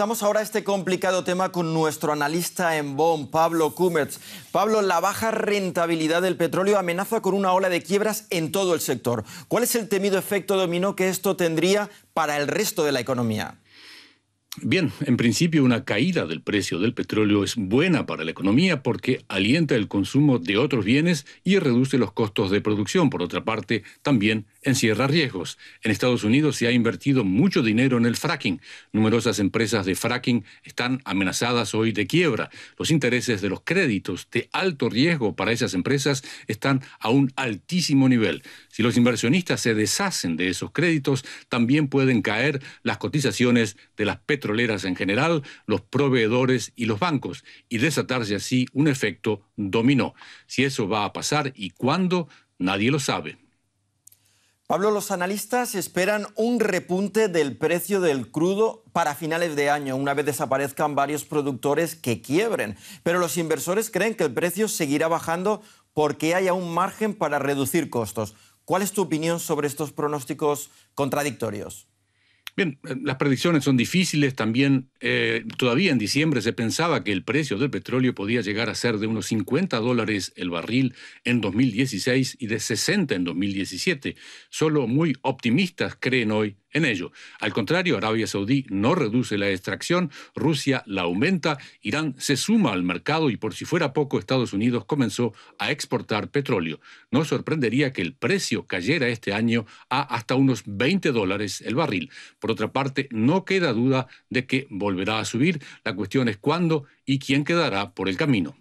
Estamos ahora este complicado tema con nuestro analista en Bonn, Pablo Kumertz. Pablo, la baja rentabilidad del petróleo amenaza con una ola de quiebras en todo el sector. ¿Cuál es el temido efecto dominó que esto tendría para el resto de la economía? Bien, en principio una caída del precio del petróleo es buena para la economía porque alienta el consumo de otros bienes y reduce los costos de producción. Por otra parte, también encierra riesgos. En Estados Unidos se ha invertido mucho dinero en el fracking. Numerosas empresas de fracking están amenazadas hoy de quiebra. Los intereses de los créditos de alto riesgo para esas empresas están a un altísimo nivel. Si los inversionistas se deshacen de esos créditos, también pueden caer las cotizaciones de las petroleras en general, los proveedores y los bancos, y desatarse así un efecto dominó. Si eso va a pasar y cuándo, nadie lo sabe. Pablo, los analistas esperan un repunte del precio del crudo para finales de año, una vez desaparezcan varios productores que quiebren. Pero los inversores creen que el precio seguirá bajando porque haya un margen para reducir costos. ¿Cuál es tu opinión sobre estos pronósticos contradictorios? Bien, eh, las predicciones son difíciles. También eh, todavía en diciembre se pensaba que el precio del petróleo podía llegar a ser de unos 50 dólares el barril en 2016 y de 60 en 2017. Solo muy optimistas creen hoy en ello. Al contrario, Arabia Saudí no reduce la extracción, Rusia la aumenta, Irán se suma al mercado y por si fuera poco Estados Unidos comenzó a exportar petróleo. No sorprendería que el precio cayera este año a hasta unos 20 dólares el barril. Por otra parte, no queda duda de que volverá a subir. La cuestión es cuándo y quién quedará por el camino.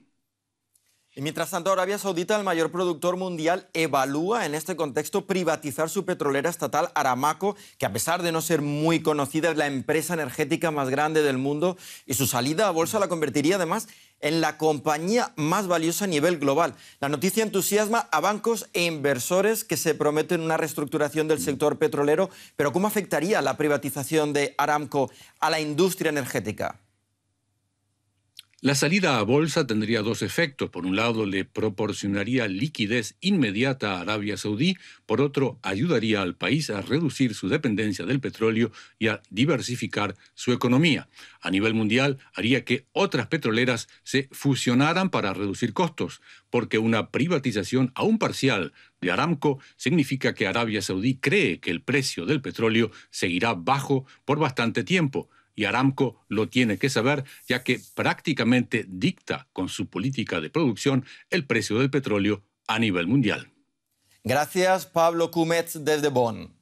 Y mientras tanto, Arabia Saudita, el mayor productor mundial, evalúa en este contexto privatizar su petrolera estatal Aramaco, que a pesar de no ser muy conocida es la empresa energética más grande del mundo y su salida a bolsa la convertiría además en la compañía más valiosa a nivel global. La noticia entusiasma a bancos e inversores que se prometen una reestructuración del sector petrolero, pero ¿cómo afectaría la privatización de Aramco a la industria energética? La salida a bolsa tendría dos efectos. Por un lado, le proporcionaría liquidez inmediata a Arabia Saudí. Por otro, ayudaría al país a reducir su dependencia del petróleo y a diversificar su economía. A nivel mundial, haría que otras petroleras se fusionaran para reducir costos, porque una privatización aún parcial de Aramco significa que Arabia Saudí cree que el precio del petróleo seguirá bajo por bastante tiempo y Aramco lo tiene que saber, ya que prácticamente dicta con su política de producción el precio del petróleo a nivel mundial. Gracias, Pablo Cúmez, desde Bonn.